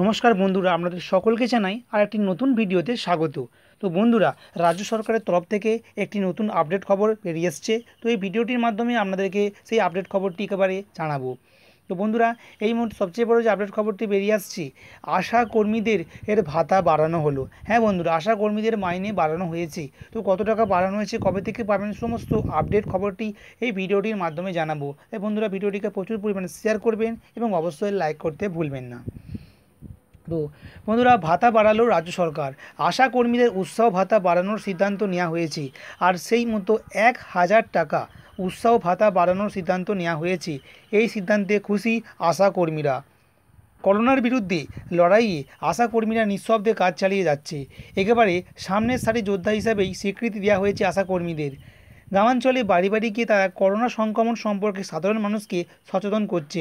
নমস্কার বন্ধুরা আপনাদের সকলকে জানাই আর একটি নতুন ভিডিওতে স্বাগত তো বন্ধুরা রাজ্য সরকারের তরফ থেকে একটি নতুন আপডেট খবর বেরিয়ে এসছে তো এই ভিডিওটির মাধ্যমে আপনাদেরকে সেই আপডেট খবরটি একেবারে জানাবো তো বন্ধুরা এই মুহূর্তে সবচেয়ে বড় যে আপডেট খবরটি বেরিয়ে আসছে আশা কর্মীদের এর ভাতা বাড়ানো হলো হ্যাঁ বন্ধুরা আশা কর্মীদের মাইনে বাড়ানো হয়েছে তো কত টাকা বাড়ানো হয়েছে কবে থেকে পাবেন সমস্ত আপডেট খবরটি এই ভিডিওটির মাধ্যমে জানাবো এই বন্ধুরা ভিডিওটিকে প্রচুর পরিমাণে শেয়ার করবেন এবং অবশ্যই লাইক করতে ভুলবেন না বন্ধুরা ভাতা বাড়ালো রাজ্য সরকার আশা কর্মীদের উৎসাহ ভাতা বাড়ানোর সিদ্ধান্ত নেওয়া হয়েছে আর সেই মতো এক হাজার টাকা উৎসাহ ভাতা বাড়ানোর সিদ্ধান্ত নেওয়া হয়েছে এই সিদ্ধান্তে খুশি আশা কর্মীরা করোনার বিরুদ্ধে লড়াইয়ে আশাকর্মীরা নিঃশব্দে কাজ চালিয়ে যাচ্ছে একেবারে সামনের সারি যোদ্ধা হিসাবেই স্বীকৃতি দেওয়া হয়েছে আশাকর্মীদের গ্রামাঞ্চলে বাড়ি বাড়ি গিয়ে তারা করোনা সংক্রমণ সম্পর্কে সাধারণ মানুষকে সচেতন করছে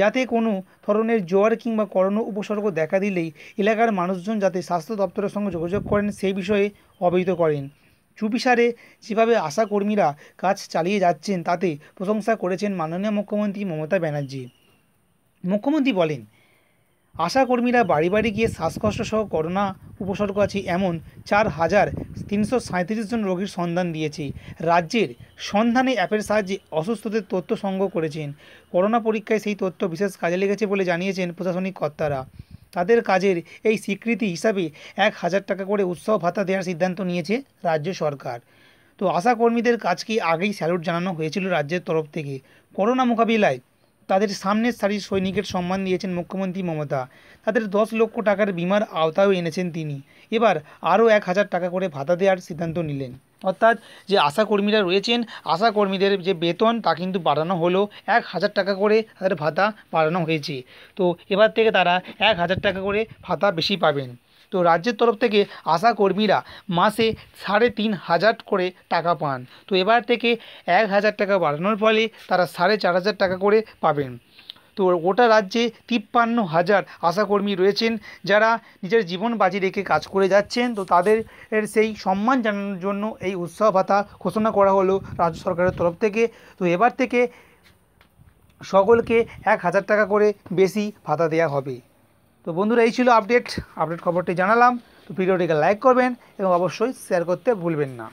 যাতে কোনো ধরনের জ্বর কিংবা করোনা উপসর্গ দেখা দিলেই এলাকার মানুষজন যাতে স্বাস্থ্য দপ্তরের সঙ্গে যোগাযোগ করেন সেই বিষয়ে অবহিত করেন চুপিসারে যেভাবে আশাকর্মীরা কাজ চালিয়ে যাচ্ছেন তাতে প্রশংসা করেছেন মাননীয় মুখ্যমন্ত্রী মমতা ব্যানার্জি মুখ্যমন্ত্রী বলেন আশাকর্মীরা বাড়ি বাড়ি গিয়ে শ্বাসকষ্ট সহ করোনা উপসর্গ আছে এমন চার হাজার তিনশো সাঁত্রিশ জন রোগীর সন্ধান দিয়েছে রাজ্যের সন্ধানে অ্যাপের সাহায্যে অসুস্থদের তথ্য সংগ্রহ করেছেন করোনা পরীক্ষায় সেই তথ্য বিশেষ কাজে লেগেছে বলে জানিয়েছেন প্রশাসনিক কর্তারা তাদের কাজের এই স্বীকৃতি হিসাবে এক হাজার টাকা করে উৎসাহ ভাতা দেওয়ার সিদ্ধান্ত নিয়েছে রাজ্য সরকার তো আশা কর্মীদের কাজকে আগেই স্যালুট জানানো হয়েছিল রাজ্যের তরফ থেকে করোনা মোকাবিলায় তাদের সামনের সারির সৈনিকের সম্মান দিয়েছেন মুখ্যমন্ত্রী মমতা তাদের দশ লক্ষ টাকার বিমার আওতায় এনেছেন তিনি এবার আরও এক হাজার টাকা করে ভাতা দেওয়ার সিদ্ধান্ত নিলেন অর্থাৎ যে আশাকর্মীরা রয়েছেন আশাকর্মীদের যে বেতন তা কিন্তু বাড়ানো হলো এক হাজার টাকা করে তাদের ভাতা বাড়ানো হয়েছে তো এবার থেকে তারা এক হাজার টাকা করে ভাতা বেশি পাবেন তো রাজ্যের তরফ থেকে আশা কর্মীরা মাসে সাড়ে তিন হাজার করে টাকা পান তো এবার থেকে এক হাজার টাকা বাড়ানোর ফলে তারা সাড়ে চার হাজার টাকা করে পাবেন তো গোটা রাজ্যে তিপ্পান্ন হাজার আশাকর্মী রয়েছেন যারা নিজের জীবন বাজি রেখে কাজ করে যাচ্ছেন তো তাদের সেই সম্মান জানানোর জন্য এই উৎসব ভাতা ঘোষণা করা হলো রাজ্য সরকারের তরফ থেকে তো এবার থেকে সকলকে এক হাজার টাকা করে বেশি ভাতা দেয়া হবে তো বন্ধুরা এই ছিল আপডেট আপডেট খবরটি জানালাম তো ভিডিওটিকে লাইক করবেন এবং অবশ্যই শেয়ার করতে ভুলবেন না